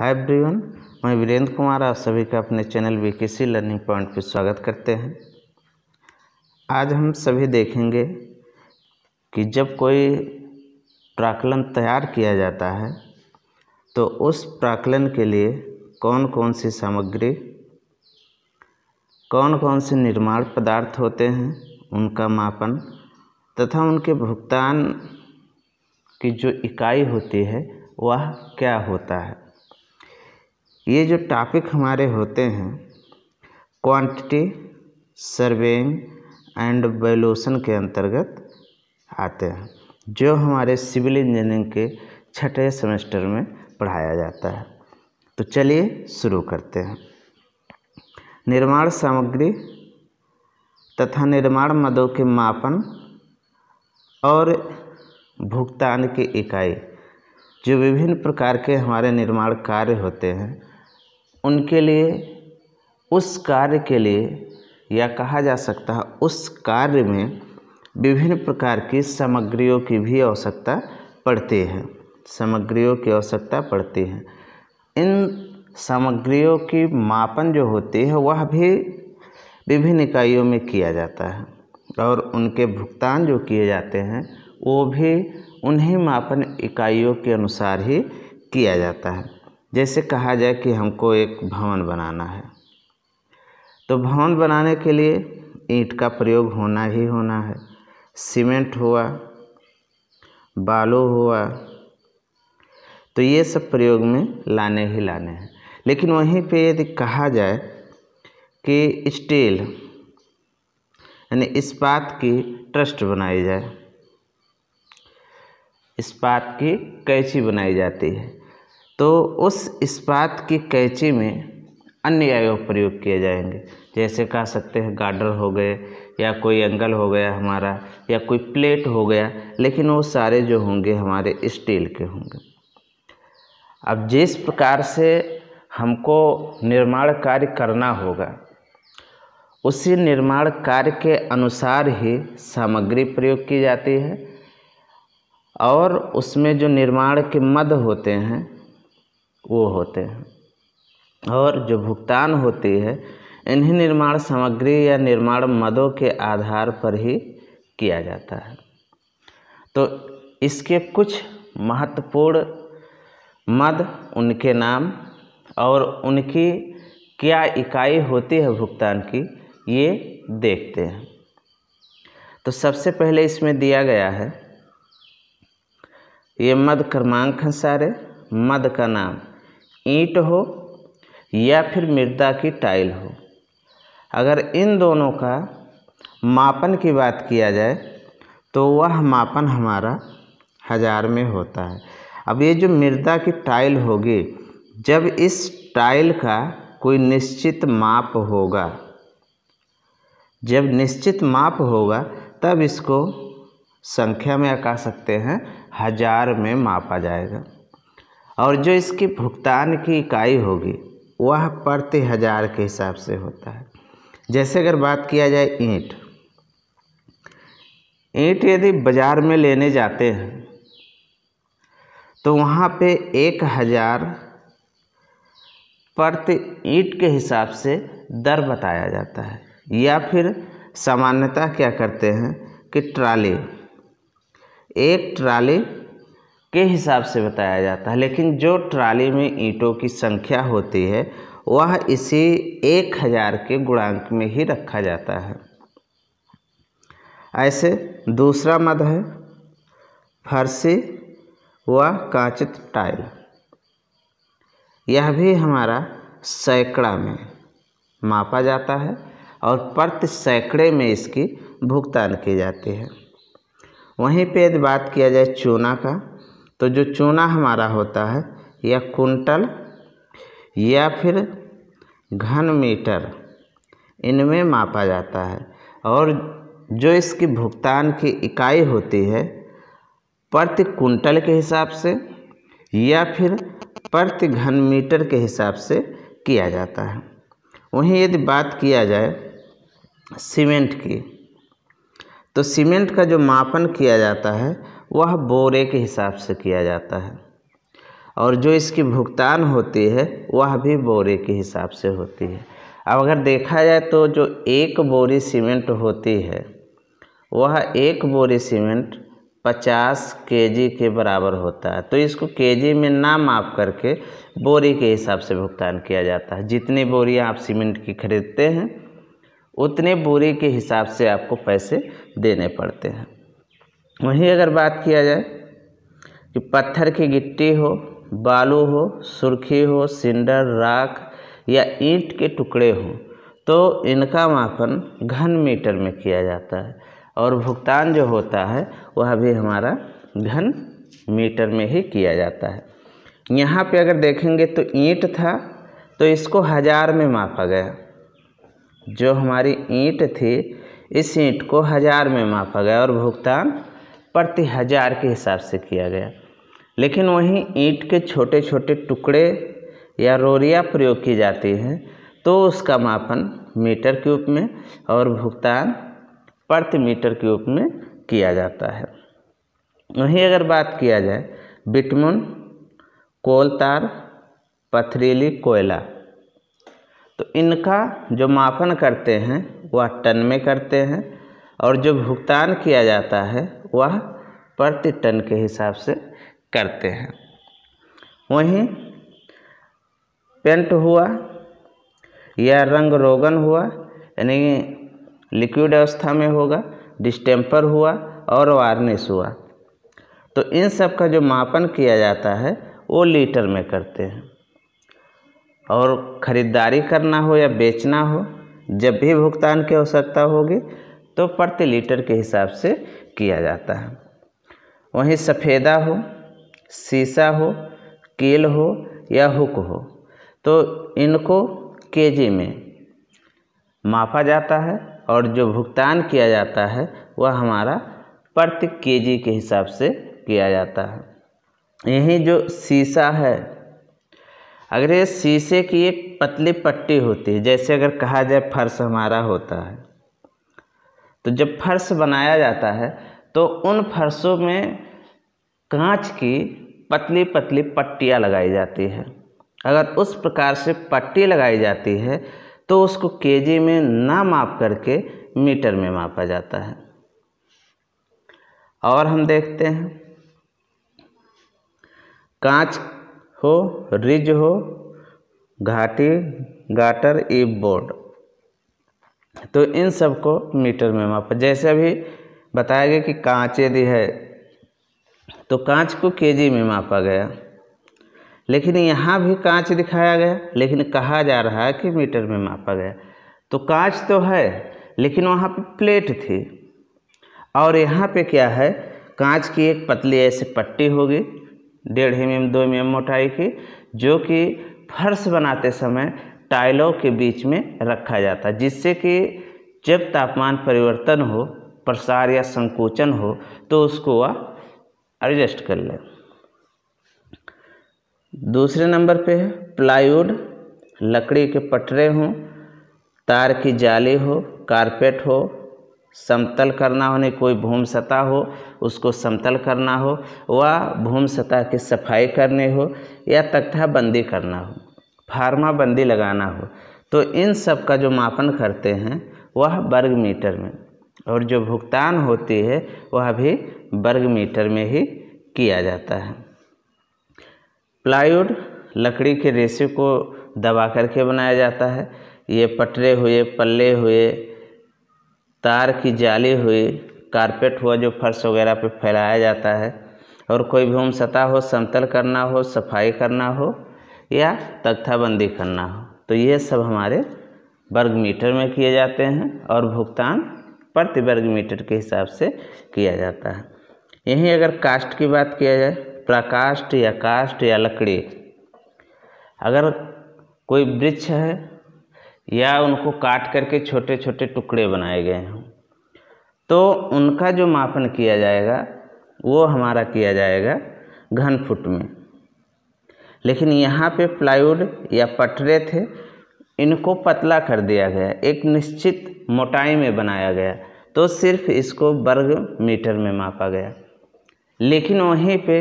hi everyone मैं वीरेंद्र कुमार आप सभी का अपने चैनल वीकेसी लर्निंग पॉइंट पर स्वागत करते हैं आज हम सभी देखेंगे कि जब कोई प्राकलन तैयार किया जाता है तो उस प्राकलन के लिए कौन कौन सी सामग्री कौन कौन से निर्माण पदार्थ होते हैं उनका मापन तथा उनके भुगतान की जो इकाई होती है वह क्या होता है ये जो टॉपिक हमारे होते हैं क्वांटिटी सर्वेइंग एंड वैल्यूशन के अंतर्गत आते हैं जो हमारे सिविल इंजीनियरिंग के छठे सेमेस्टर में पढ़ाया जाता है तो चलिए शुरू करते हैं निर्माण सामग्री तथा निर्माण मदों के मापन और भुगतान की इकाई जो विभिन्न प्रकार के हमारे निर्माण कार्य होते हैं उनके लिए उस कार्य के लिए या कहा जा सकता है उस कार्य में विभिन्न प्रकार की सामग्रियों की भी आवश्यकता पड़ती है सामग्रियों की आवश्यकता पड़ती है इन सामग्रियों की मापन जो होती है वह भी विभिन्न इकाइयों में किया जाता है और उनके भुगतान जो किए जाते हैं वो भी उन्हीं मापन इकाइयों के अनुसार ही किया जाता है जैसे कहा जाए कि हमको एक भवन बनाना है तो भवन बनाने के लिए ईंट का प्रयोग होना ही होना है सीमेंट हुआ बालू हुआ तो ये सब प्रयोग में लाने ही लाने हैं लेकिन वहीं पे यदि कहा जाए कि स्टील यानी इस्पात की ट्रस्ट बनाई जाए इस्पात की कैची बनाई जाती है तो उस इस्पात की कैची में अन्य अवयव प्रयोग किए जाएंगे जैसे कह सकते हैं गाडर हो गए या कोई एंगल हो गया हमारा या कोई प्लेट हो गया लेकिन वो सारे जो होंगे हमारे स्टील के होंगे अब जिस प्रकार से हमको निर्माण कार्य करना होगा उसी निर्माण कार्य के अनुसार ही सामग्री प्रयोग की जाती है और उसमें जो निर्माण के मद होते हैं वो होते हैं और जो भुगतान होती है इन्हीं निर्माण सामग्री या निर्माण मदों के आधार पर ही किया जाता है तो इसके कुछ महत्वपूर्ण मद उनके नाम और उनकी क्या इकाई होती है भुगतान की ये देखते हैं तो सबसे पहले इसमें दिया गया है ये मद क्रमांक हैं सारे मद का नाम ईंट हो या फिर मृदा की टाइल हो अगर इन दोनों का मापन की बात किया जाए तो वह मापन हमारा हज़ार में होता है अब ये जो मृदा की टाइल होगी जब इस टाइल का कोई निश्चित माप होगा जब निश्चित माप होगा तब इसको संख्या में आका सकते हैं हज़ार में मापा जाएगा और जो इसकी भुगतान की इकाई होगी वह प्रति हज़ार के हिसाब से होता है जैसे अगर बात किया जाए ईंट ईंट यदि बाज़ार में लेने जाते हैं तो वहाँ पे एक हज़ार प्रति ईंट के हिसाब से दर बताया जाता है या फिर सामान्यतः क्या करते हैं कि ट्राली एक ट्राली के हिसाब से बताया जाता है लेकिन जो ट्राली में ईंटों की संख्या होती है वह इसी एक हज़ार के गुणांक में ही रखा जाता है ऐसे दूसरा मद है फर्सी व कांचित टाइल यह भी हमारा सैकड़ा में मापा जाता है और प्रति सैकड़े में इसकी भुगतान की जाती है वहीं पे यदि बात किया जाए चूना का तो जो चूना हमारा होता है या कुंटल या फिर घन मीटर इनमें मापा जाता है और जो इसकी भुगतान की इकाई होती है प्रति कुंटल के हिसाब से या फिर प्रति घन मीटर के हिसाब से किया जाता है वहीं यदि बात किया जाए सीमेंट की तो सीमेंट का जो मापन किया जाता है वह बोरे के हिसाब से किया जाता है और जो इसकी भुगतान होती है वह भी बोरे के हिसाब से होती है अब अगर देखा जाए तो जो एक बोरी सीमेंट होती है वह एक बोरी सीमेंट 50 केजी के बराबर होता है तो इसको केजी में ना माप करके बोरी के हिसाब से भुगतान किया जाता है जितनी बोरी आप सीमेंट की खरीदते हैं उतने बोरी के हिसाब से आपको पैसे देने पड़ते हैं वहीं अगर बात किया जाए कि पत्थर की गिट्टी हो बालू हो सुर्खी हो सिंडर राख या ईंट के टुकड़े हों तो इनका मापन घन मीटर में किया जाता है और भुगतान जो होता है वह भी हमारा घन मीटर में ही किया जाता है यहाँ पे अगर देखेंगे तो ईंट था तो इसको हज़ार में मापा गया जो हमारी ईंट थी इस ईंट को हज़ार में मापा गया और भुगतान प्रति हज़ार के हिसाब से किया गया लेकिन वहीं ईंट के छोटे छोटे टुकड़े या रोरिया प्रयोग की जाती है तो उसका मापन मीटर क्यूब में और भुगतान प्रति मीटर क्यूब में किया जाता है वहीं अगर बात किया जाए बिटमुन कोल तार पथरीली कोयला तो इनका जो मापन करते हैं वह टन में करते हैं और जो भुगतान किया जाता है वह प्रति टन के हिसाब से करते हैं वहीं पेंट हुआ या रंग रोगन हुआ यानी लिक्विड अवस्था में होगा डिस्टेम्पर हुआ और वार्निश हुआ तो इन सब का जो मापन किया जाता है वो लीटर में करते हैं और ख़रीदारी करना हो या बेचना हो जब भी भुगतान की आवश्यकता होगी तो प्रति लीटर के हिसाब से किया जाता है वहीं सफ़ेदा हो शीशा हो केल हो या हुक हो तो इनको केजी में मापा जाता है और जो भुगतान किया जाता है वह हमारा प्रति केजी के हिसाब से किया जाता है यही जो सीसा है अगर ये शीशे की एक पतली पट्टी होती है जैसे अगर कहा जाए फर्श हमारा होता है तो जब फर्श बनाया जाता है तो उन फर्शों में कांच की पतली पतली पट्टियाँ लगाई जाती है अगर उस प्रकार से पट्टी लगाई जाती है तो उसको केजी में ना माप करके मीटर में मापा जाता है और हम देखते हैं कांच हो रिज हो घाटी गाटर ई बोर्ड तो इन सब को मीटर में मापा जैसे अभी बताया गया कि कांच यदि है तो कांच को केजी में मापा गया लेकिन यहाँ भी कांच दिखाया गया लेकिन कहा जा रहा है कि मीटर में मापा गया तो कांच तो है लेकिन वहाँ पे प्लेट थी और यहाँ पे क्या है कांच की एक पतली ऐसी पट्टी होगी डेढ़ एम एम दो एम मोटाई की जो कि फर्श बनाते समय टाइलों के बीच में रखा जाता है जिससे कि जब तापमान परिवर्तन हो प्रसार या संकोचन हो तो उसको वह एडजस्ट कर ले दूसरे नंबर पे है प्लाईवुड लकड़ी के पटरे हों तार की जाली हो कारपेट हो समतल करना होने कोई भूम सतह हो उसको समतल करना हो वह भूम सतह की सफाई करनी हो या तख्ता बंदी करना हो फार्मा बंदी लगाना हो तो इन सब का जो मापन करते हैं वह वर्ग मीटर में और जो भुगतान होती है वह भी वर्ग मीटर में ही किया जाता है प्लाईवुड लकड़ी के रेशे को दबा करके बनाया जाता है ये पटरे हुए पल्ले हुए तार की जाली हुई कारपेट हुआ जो फर्श वगैरह पे फैलाया जाता है और कोई भूमि सतह हो समतल करना हो सफाई करना हो या तख्ताबंदी करना हो तो ये सब हमारे वर्ग मीटर में किए जाते हैं और भुगतान प्रति वर्ग मीटर के हिसाब से किया जाता है यहीं अगर कास्ट की बात किया जाए प्रकाष्ट या कास्ट या लकड़ी अगर कोई वृक्ष है या उनको काट करके छोटे छोटे टुकड़े बनाए गए हों तो उनका जो मापन किया जाएगा वो हमारा किया जाएगा घन फुट में लेकिन यहाँ पे प्लाईवुड या पटरे थे इनको पतला कर दिया गया एक निश्चित मोटाई में बनाया गया तो सिर्फ इसको वर्ग मीटर में मापा गया लेकिन वहीं पे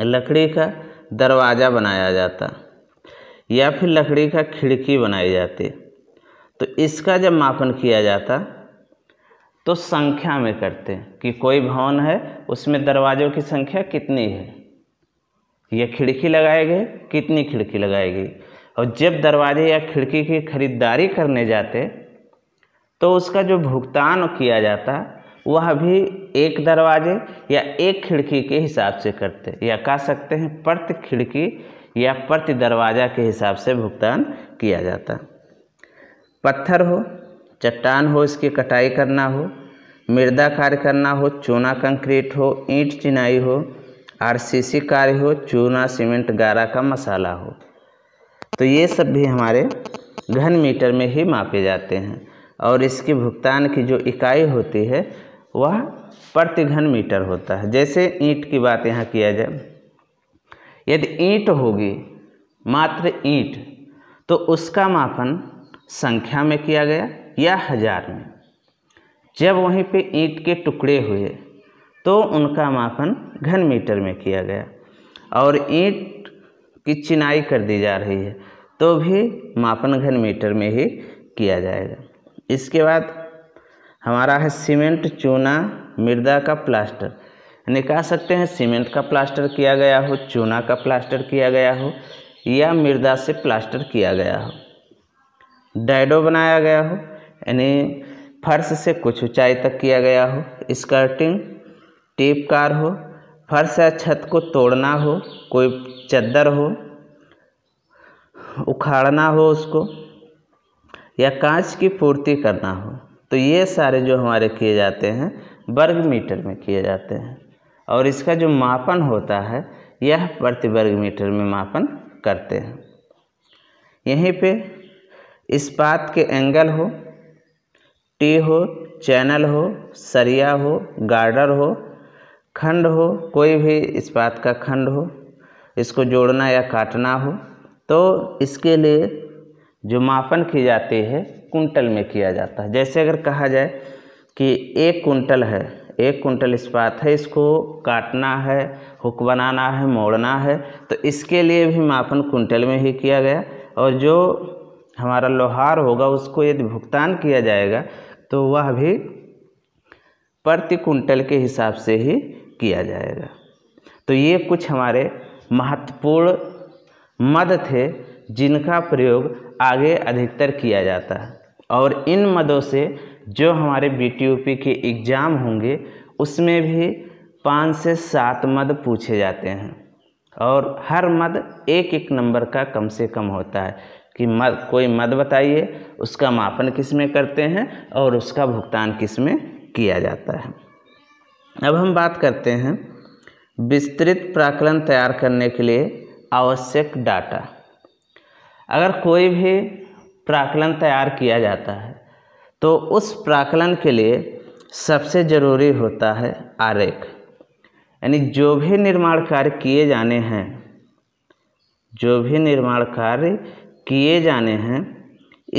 लकड़ी का दरवाज़ा बनाया जाता या फिर लकड़ी का खिड़की बनाई जाती तो इसका जब मापन किया जाता तो संख्या में करते कि कोई भवन है उसमें दरवाज़ों की संख्या कितनी है या खिड़की लगाए गए कितनी खिड़की गई और जब दरवाजे या खिड़की की खरीदारी करने जाते तो उसका जो भुगतान किया जाता वह भी एक दरवाजे या एक खिड़की के हिसाब से करते या कह सकते हैं प्रति खिड़की या प्रति दरवाज़ा के हिसाब से भुगतान किया जाता पत्थर हो चट्टान हो इसकी कटाई करना हो मृदा कार्य करना हो चूना कंक्रीट हो ईंट चिनाई हो आरसीसी कार्य हो चूना सीमेंट गारा का मसाला हो तो ये सब भी हमारे घन मीटर में ही मापे जाते हैं और इसकी भुगतान की जो इकाई होती है वह प्रति घन मीटर होता है जैसे ईंट की बात यहाँ किया जाए यदि ईंट होगी मात्र ईंट तो उसका मापन संख्या में किया गया या हजार में जब वहीं पे ईंट के टुकड़े हुए तो उनका मापन घन मीटर में किया गया और ईंट की चिनाई कर दी जा रही है तो भी मापन घन मीटर में ही किया जाएगा इसके बाद हमारा है सीमेंट चूना मृदा का प्लास्टर यानी कह सकते हैं सीमेंट का प्लास्टर किया गया हो चूना का प्लास्टर किया गया हो या मृदा से प्लास्टर किया गया हो डाइडो बनाया गया हो यानी फर्श से कुछ ऊंचाई तक किया गया हो स्कर्टिंग कार हो फर्श या छत को तोड़ना हो कोई चद्दर हो उखाड़ना हो उसको या कांच की पूर्ति करना हो तो ये सारे जो हमारे किए जाते हैं वर्ग मीटर में किए जाते हैं और इसका जो मापन होता है यह प्रति वर्ग मीटर में मापन करते हैं यहीं पे इस्पात के एंगल हो टी हो चैनल हो सरिया हो गार्डर हो खंड हो कोई भी इस्पात का खंड हो इसको जोड़ना या काटना हो तो इसके लिए जो मापन की जाती है कुंटल में किया जाता है जैसे अगर कहा जाए कि एक कुंटल है एक कुंटल इस्पात है इसको काटना है हुक बनाना है मोड़ना है तो इसके लिए भी मापन कुंटल में ही किया गया और जो हमारा लोहार होगा उसको यदि भुगतान किया जाएगा तो वह भी प्रति कुंटल के हिसाब से ही किया जाएगा तो ये कुछ हमारे महत्वपूर्ण मद थे जिनका प्रयोग आगे अधिकतर किया जाता है और इन मदों से जो हमारे बी के एग्ज़ाम होंगे उसमें भी पाँच से सात मद पूछे जाते हैं और हर मद एक एक नंबर का कम से कम होता है कि मद कोई मद बताइए उसका मापन किस में करते हैं और उसका भुगतान किस में किया जाता है अब हम बात करते हैं विस्तृत प्राकलन तैयार करने के लिए आवश्यक डाटा अगर कोई भी प्राकलन तैयार किया जाता है तो उस प्राकलन के लिए सबसे ज़रूरी होता है आरेख यानी जो भी निर्माण कार्य किए जाने हैं जो भी निर्माण कार्य किए जाने हैं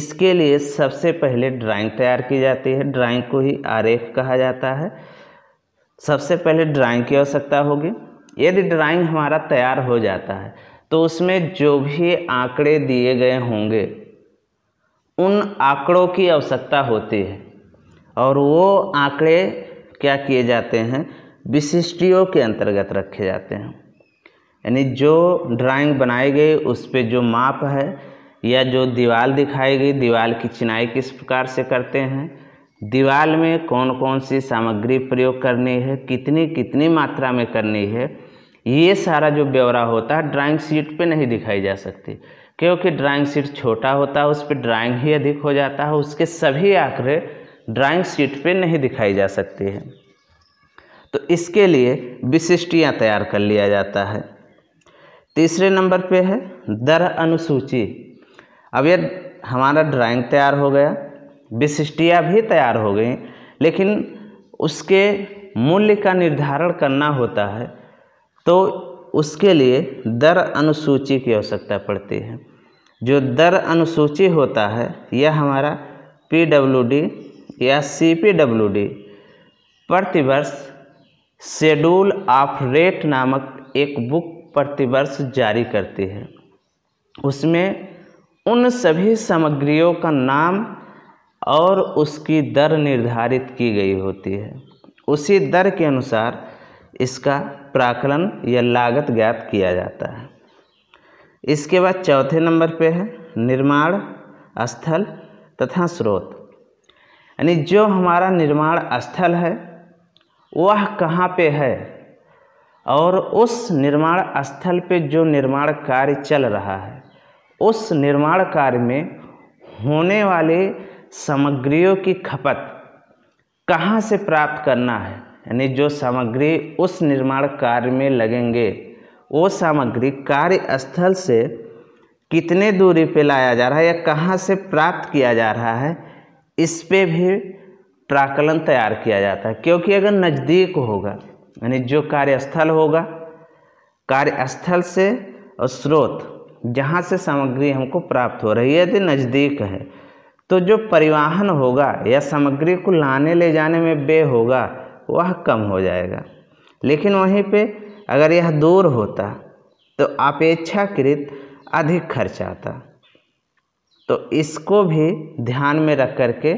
इसके लिए सबसे पहले ड्राइंग तैयार की जाती है ड्राइंग को ही आरेख कहा जाता है सबसे पहले ड्राइंग की आवश्यकता होगी यदि ड्राइंग हमारा तैयार हो जाता है तो उसमें जो भी आंकड़े दिए गए होंगे उन आंकड़ों की आवश्यकता होती है और वो आंकड़े क्या किए जाते हैं विशिष्टियों के अंतर्गत रखे जाते हैं यानी जो ड्राइंग बनाई गई उस पर जो माप है या जो दीवार दिखाई गई दीवार की चिनाई किस प्रकार से करते हैं दीवार में कौन कौन सी सामग्री प्रयोग करनी है कितनी कितनी मात्रा में करनी है ये सारा जो ब्यौरा होता है ड्राइंग शीट पे नहीं दिखाई जा सकती क्योंकि ड्राइंग शीट छोटा होता है उस पर ड्राइंग ही अधिक हो जाता है उसके सभी आंकड़े ड्राइंग शीट पे नहीं दिखाई जा सकती है तो इसके लिए विशिष्टियाँ तैयार कर लिया जाता है तीसरे नंबर पे है दर अनुसूची अब यह हमारा ड्राइंग तैयार हो गया विशिष्टियाँ भी तैयार हो गई लेकिन उसके मूल्य का निर्धारण करना होता है तो उसके लिए दर अनुसूची की आवश्यकता पड़ती है जो दर अनुसूची होता है यह हमारा पी डब्ल्यू डी या सी पी डब्ल्यू डी प्रतिवर्ष शेड्यूल ऑफ रेट नामक एक बुक प्रतिवर्ष जारी करती है उसमें उन सभी सामग्रियों का नाम और उसकी दर निर्धारित की गई होती है उसी दर के अनुसार इसका प्राकलन या लागत ज्ञात किया जाता है इसके बाद चौथे नंबर पे है निर्माण स्थल तथा स्रोत यानी जो हमारा निर्माण स्थल है वह कहाँ पे है और उस निर्माण स्थल पे जो निर्माण कार्य चल रहा है उस निर्माण कार्य में होने वाले सामग्रियों की खपत कहाँ से प्राप्त करना है यानी जो सामग्री उस निर्माण कार्य में लगेंगे वो सामग्री कार्यस्थल से कितने दूरी पे लाया जा रहा है या कहाँ से प्राप्त किया जा रहा है इस पे भी प्राकलन तैयार किया जाता है क्योंकि अगर नज़दीक होगा यानी जो कार्यस्थल होगा कार्यस्थल से और स्रोत जहाँ से सामग्री हमको प्राप्त हो रही है यदि नज़दीक है तो जो परिवहन होगा या सामग्री को लाने ले जाने में व्यय होगा वह कम हो जाएगा लेकिन वहीं पे अगर यह दूर होता तो अपेक्षाकृत अधिक खर्च आता तो इसको भी ध्यान में रख कर के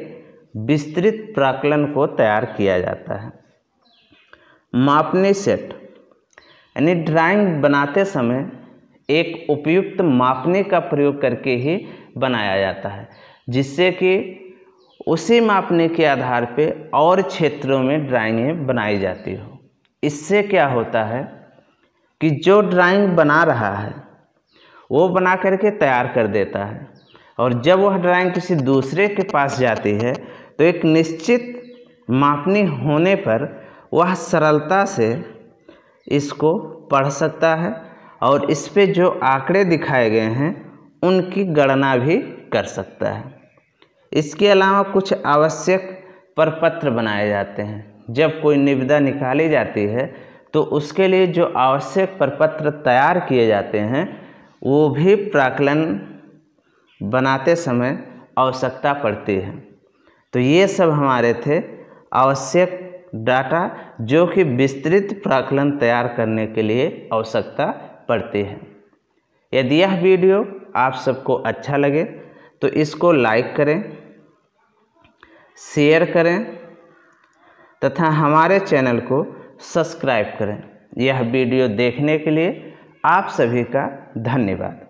विस्तृत प्राकलन को तैयार किया जाता है मापनी सेट यानी ड्राइंग बनाते समय एक उपयुक्त मापने का प्रयोग करके ही बनाया जाता है जिससे कि उसी मापने के आधार पे और क्षेत्रों में ड्राइंगें बनाई जाती हो इससे क्या होता है कि जो ड्राइंग बना रहा है वो बना करके तैयार कर देता है और जब वह ड्राइंग किसी दूसरे के पास जाती है तो एक निश्चित मापनी होने पर वह सरलता से इसको पढ़ सकता है और इस पे जो आंकड़े दिखाए गए हैं उनकी गणना भी कर सकता है इसके अलावा कुछ आवश्यक प्रपत्र बनाए जाते हैं जब कोई निविदा निकाली जाती है तो उसके लिए जो आवश्यक प्रपत्र तैयार किए जाते हैं वो भी प्राकलन बनाते समय आवश्यकता पड़ती है तो ये सब हमारे थे आवश्यक डाटा जो कि विस्तृत प्राकलन तैयार करने के लिए आवश्यकता पड़ती है यदि यह वीडियो आप सबको अच्छा लगे तो इसको लाइक करें शेयर करें तथा हमारे चैनल को सब्सक्राइब करें यह वीडियो देखने के लिए आप सभी का धन्यवाद